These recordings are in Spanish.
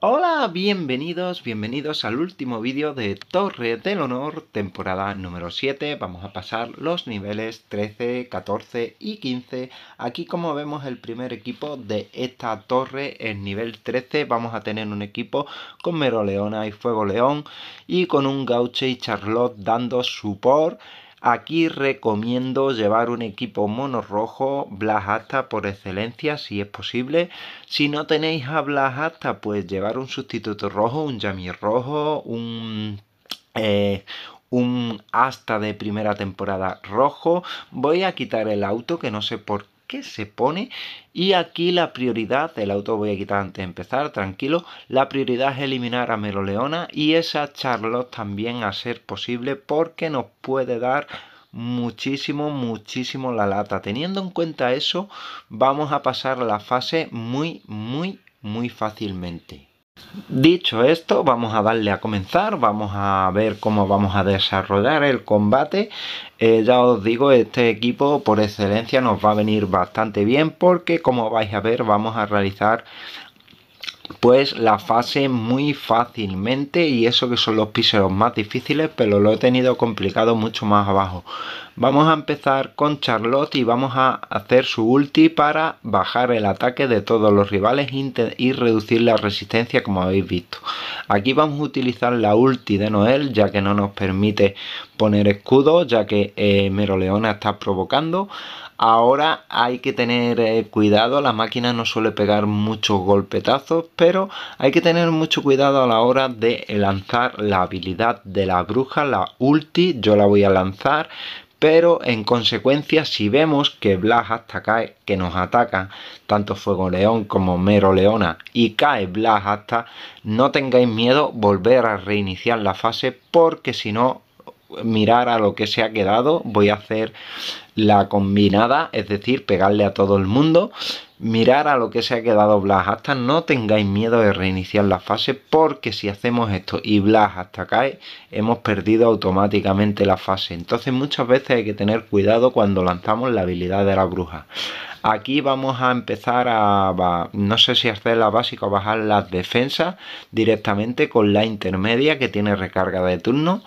Hola, bienvenidos, bienvenidos al último vídeo de Torre del Honor, temporada número 7. Vamos a pasar los niveles 13, 14 y 15. Aquí como vemos el primer equipo de esta torre en nivel 13. Vamos a tener un equipo con Meroleona y Fuego León y con un Gauche y Charlotte dando su por... Aquí recomiendo llevar un equipo rojo, Blas Asta por excelencia, si es posible. Si no tenéis a Blas Asta, pues llevar un sustituto rojo, un Yami rojo, un... hasta eh, asta de primera temporada rojo. Voy a quitar el auto, que no sé por qué se pone y aquí la prioridad, del auto voy a quitar antes de empezar, tranquilo, la prioridad es eliminar a Leona y esa Charlotte también a ser posible porque nos puede dar muchísimo, muchísimo la lata. Teniendo en cuenta eso, vamos a pasar la fase muy, muy, muy fácilmente. Dicho esto, vamos a darle a comenzar, vamos a ver cómo vamos a desarrollar el combate. Eh, ya os digo, este equipo por excelencia nos va a venir bastante bien porque como vais a ver vamos a realizar pues la fase muy fácilmente y eso que son los píxeles más difíciles pero lo he tenido complicado mucho más abajo vamos a empezar con Charlotte y vamos a hacer su ulti para bajar el ataque de todos los rivales y reducir la resistencia como habéis visto aquí vamos a utilizar la ulti de Noel ya que no nos permite poner escudo ya que Mero eh, Meroleona está provocando Ahora hay que tener eh, cuidado, la máquina no suele pegar muchos golpetazos, pero hay que tener mucho cuidado a la hora de lanzar la habilidad de la bruja, la ulti, yo la voy a lanzar, pero en consecuencia si vemos que Blas hasta cae, que nos ataca tanto Fuego León como Mero Leona y cae Blas hasta, no tengáis miedo volver a reiniciar la fase porque si no mirar a lo que se ha quedado, voy a hacer la combinada, es decir, pegarle a todo el mundo, mirar a lo que se ha quedado Blas hasta, no tengáis miedo de reiniciar la fase, porque si hacemos esto y Blas hasta cae, hemos perdido automáticamente la fase. Entonces muchas veces hay que tener cuidado cuando lanzamos la habilidad de la bruja. Aquí vamos a empezar a, no sé si hacer la básica o bajar las defensas directamente con la intermedia que tiene recarga de turno.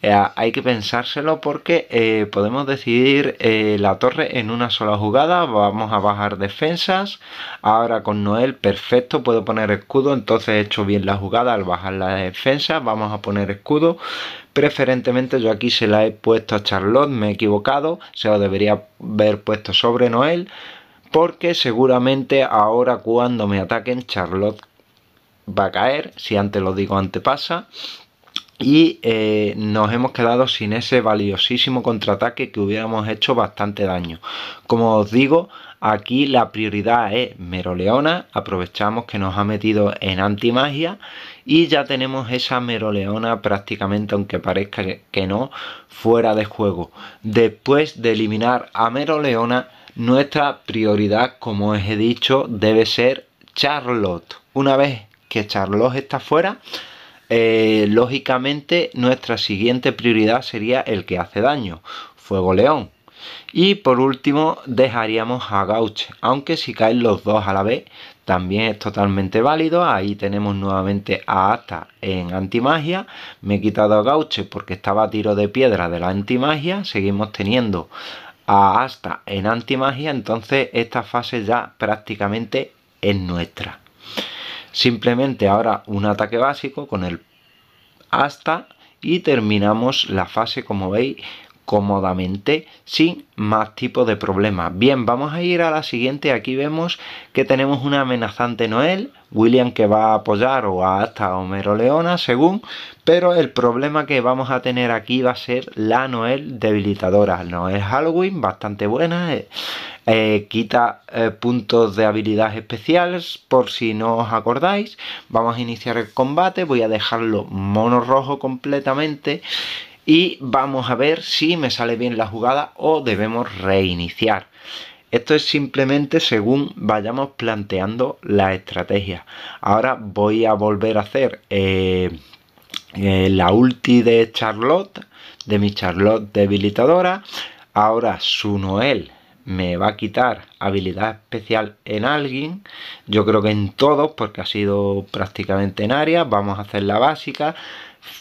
Eh, hay que pensárselo porque eh, podemos decidir eh, la torre en una sola jugada. Vamos a bajar defensas. Ahora con Noel, perfecto, puedo poner escudo. Entonces he hecho bien la jugada al bajar la defensa. Vamos a poner escudo. Preferentemente yo aquí se la he puesto a Charlotte, me he equivocado. Se lo debería haber puesto sobre Noel. Porque seguramente ahora cuando me ataquen Charlotte va a caer. Si antes lo digo, antes pasa y eh, nos hemos quedado sin ese valiosísimo contraataque que hubiéramos hecho bastante daño. Como os digo, aquí la prioridad es Meroleona, aprovechamos que nos ha metido en antimagia y ya tenemos esa Meroleona prácticamente, aunque parezca que no, fuera de juego. Después de eliminar a Meroleona, nuestra prioridad, como os he dicho, debe ser Charlotte. Una vez que Charlotte está fuera, eh, lógicamente nuestra siguiente prioridad sería el que hace daño, Fuego León. Y por último dejaríamos a Gauche, aunque si caen los dos a la vez también es totalmente válido. Ahí tenemos nuevamente a Asta en antimagia. Me he quitado a Gauche porque estaba a tiro de piedra de la antimagia. Seguimos teniendo a Asta en antimagia, entonces esta fase ya prácticamente es nuestra. Simplemente ahora un ataque básico con el hasta y terminamos la fase como veis cómodamente sin más tipo de problemas. Bien, vamos a ir a la siguiente. Aquí vemos que tenemos una amenazante Noel, William que va a apoyar o hasta Homero Leona, según, pero el problema que vamos a tener aquí va a ser la Noel debilitadora. Noel Halloween, bastante buena, eh, eh, quita eh, puntos de habilidad especiales por si no os acordáis. Vamos a iniciar el combate, voy a dejarlo mono rojo completamente y vamos a ver si me sale bien la jugada o debemos reiniciar. Esto es simplemente según vayamos planteando la estrategia. Ahora voy a volver a hacer eh, la ulti de Charlotte, de mi Charlotte debilitadora. Ahora su Noel me va a quitar habilidad especial en alguien, yo creo que en todos, porque ha sido prácticamente en área vamos a hacer la básica,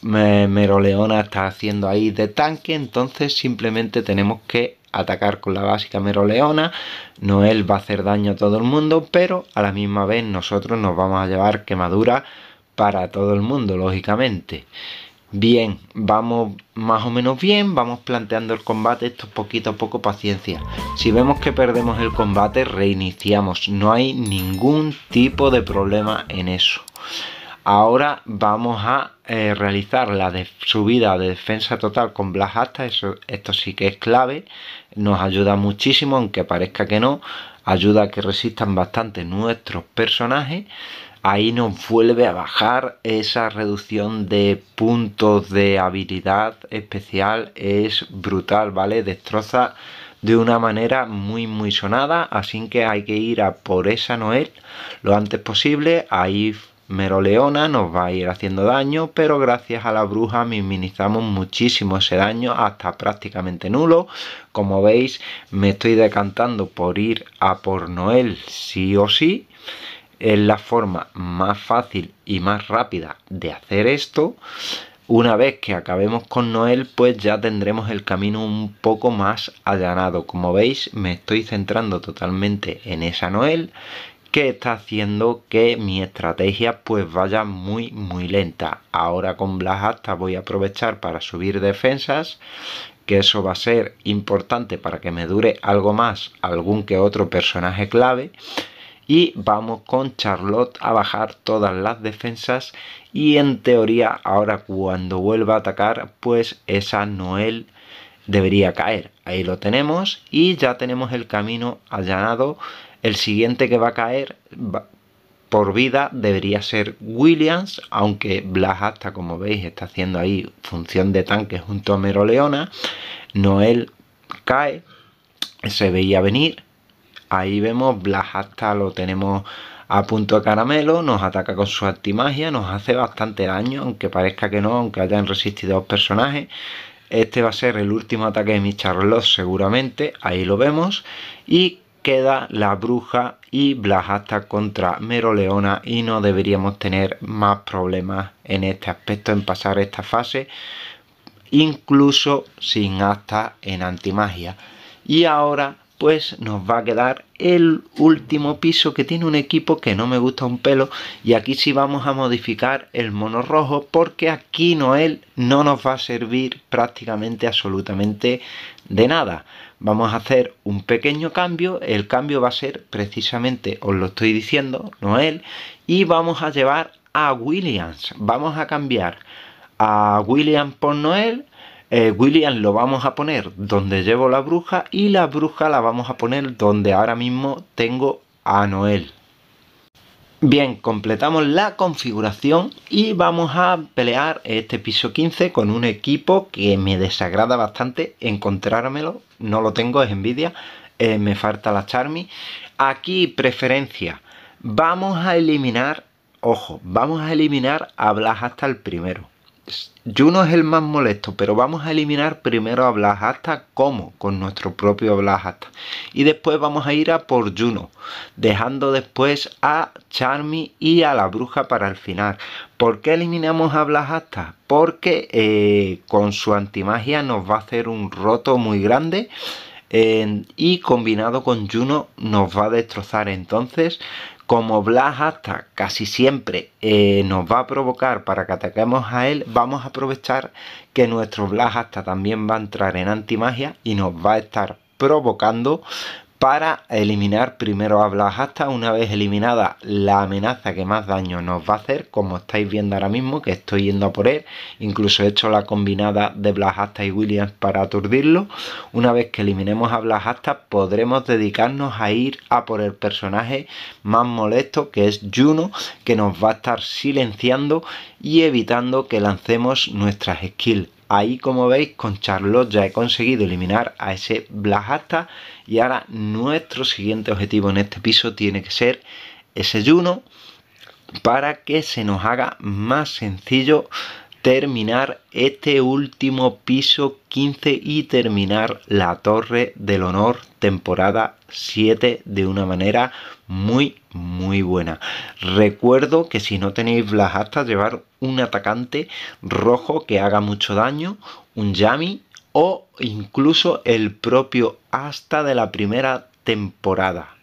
Meroleona está haciendo ahí de tanque, entonces simplemente tenemos que atacar con la básica Meroleona, Noel va a hacer daño a todo el mundo, pero a la misma vez nosotros nos vamos a llevar quemadura para todo el mundo, lógicamente. Bien, vamos más o menos bien, vamos planteando el combate, esto poquito a poco paciencia. Si vemos que perdemos el combate, reiniciamos, no hay ningún tipo de problema en eso. Ahora vamos a eh, realizar la de subida de defensa total con Blas Hasta, esto sí que es clave, nos ayuda muchísimo, aunque parezca que no, ayuda a que resistan bastante nuestros personajes ahí nos vuelve a bajar esa reducción de puntos de habilidad especial es brutal vale destroza de una manera muy muy sonada así que hay que ir a por esa Noel lo antes posible ahí Meroleona nos va a ir haciendo daño, pero gracias a la bruja minimizamos muchísimo ese daño hasta prácticamente nulo. Como veis, me estoy decantando por ir a por Noel sí o sí es la forma más fácil y más rápida de hacer esto. Una vez que acabemos con Noel, pues ya tendremos el camino un poco más allanado. Como veis, me estoy centrando totalmente en esa Noel que está haciendo que mi estrategia pues vaya muy muy lenta. Ahora con Blas hasta voy a aprovechar para subir defensas, que eso va a ser importante para que me dure algo más algún que otro personaje clave y vamos con Charlotte a bajar todas las defensas y en teoría ahora cuando vuelva a atacar pues esa Noel debería caer. Ahí lo tenemos y ya tenemos el camino allanado. El siguiente que va a caer por vida debería ser Williams, aunque Blas hasta como veis está haciendo ahí función de tanque junto a Meroleona. Noel cae, se veía venir Ahí vemos Blas hasta lo tenemos a punto de caramelo, nos ataca con su antimagia, nos hace bastante daño, aunque parezca que no, aunque hayan resistido dos personajes. Este va a ser el último ataque de mi Charlotte seguramente, ahí lo vemos. Y queda la bruja y Hasta contra Meroleona y no deberíamos tener más problemas en este aspecto, en pasar esta fase, incluso sin hasta en antimagia. Y ahora pues nos va a quedar el último piso que tiene un equipo que no me gusta un pelo y aquí sí vamos a modificar el mono rojo porque aquí Noel no nos va a servir prácticamente absolutamente de nada vamos a hacer un pequeño cambio el cambio va a ser precisamente os lo estoy diciendo Noel y vamos a llevar a Williams vamos a cambiar a Williams por Noel eh, William lo vamos a poner donde llevo la bruja y la bruja la vamos a poner donde ahora mismo tengo a Noel. Bien, completamos la configuración y vamos a pelear este piso 15 con un equipo que me desagrada bastante encontrármelo, no lo tengo, es envidia, eh, me falta la Charmy. Aquí preferencia, vamos a eliminar, ojo, vamos a eliminar a Blas hasta el primero. Juno es el más molesto, pero vamos a eliminar primero a Blas Hasta como con nuestro propio Blas Y después vamos a ir a por Juno, dejando después a Charmy y a la bruja para el final. ¿Por qué eliminamos a Blas Hasta? Porque eh, con su antimagia nos va a hacer un roto muy grande. Eh, y combinado con Juno nos va a destrozar. Entonces como Blas hasta casi siempre eh, nos va a provocar para que ataquemos a él, vamos a aprovechar que nuestro Blas hasta también va a entrar en antimagia y nos va a estar provocando para eliminar primero a Hasta. una vez eliminada la amenaza que más daño nos va a hacer, como estáis viendo ahora mismo, que estoy yendo a por él, incluso he hecho la combinada de Hasta y Williams para aturdirlo. Una vez que eliminemos a Hasta, podremos dedicarnos a ir a por el personaje más molesto que es Juno, que nos va a estar silenciando y evitando que lancemos nuestras skills Ahí como veis con Charlotte ya he conseguido eliminar a ese hasta y ahora nuestro siguiente objetivo en este piso tiene que ser ese Juno para que se nos haga más sencillo terminar este último piso 15 y terminar la Torre del Honor temporada 7 de una manera muy muy buena. Recuerdo que si no tenéis las astas llevar un atacante rojo que haga mucho daño, un Yami o incluso el propio hasta de la primera temporada.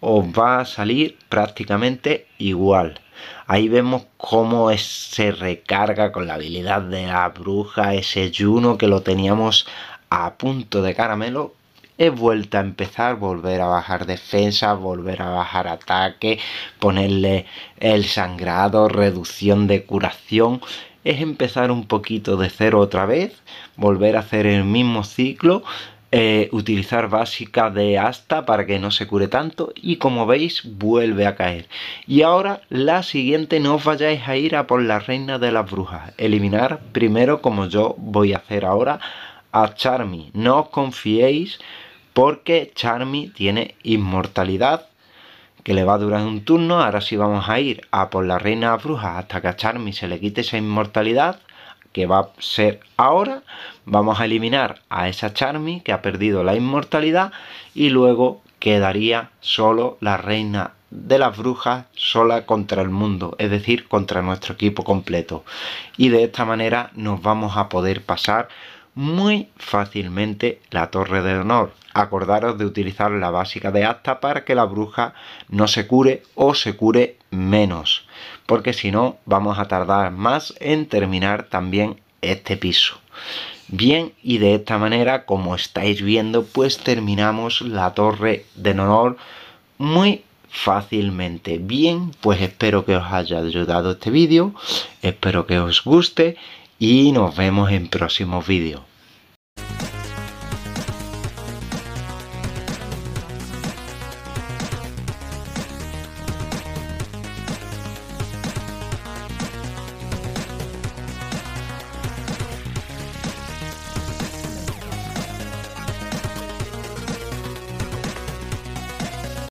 Os va a salir prácticamente igual. Ahí vemos cómo se recarga con la habilidad de la bruja ese yuno que lo teníamos a punto de caramelo. Es vuelta a empezar, volver a bajar defensa, volver a bajar ataque, ponerle el sangrado, reducción de curación. Es empezar un poquito de cero otra vez, volver a hacer el mismo ciclo, eh, utilizar básica de asta para que no se cure tanto y como veis vuelve a caer. Y ahora la siguiente no os vayáis a ir a por la reina de las brujas, eliminar primero como yo voy a hacer ahora a Charmy. No os confiéis porque Charmy tiene inmortalidad que le va a durar un turno. Ahora sí vamos a ir a por la reina de las brujas hasta que a Charmy se le quite esa inmortalidad que va a ser ahora. Vamos a eliminar a esa Charmy que ha perdido la inmortalidad y luego quedaría solo la reina de las brujas sola contra el mundo, es decir, contra nuestro equipo completo. Y de esta manera nos vamos a poder pasar muy fácilmente la torre de honor. Acordaros de utilizar la básica de asta para que la bruja no se cure o se cure menos porque si no vamos a tardar más en terminar también este piso. Bien, y de esta manera, como estáis viendo, pues terminamos la torre de honor muy fácilmente. Bien, pues espero que os haya ayudado este vídeo, espero que os guste y nos vemos en próximos vídeos.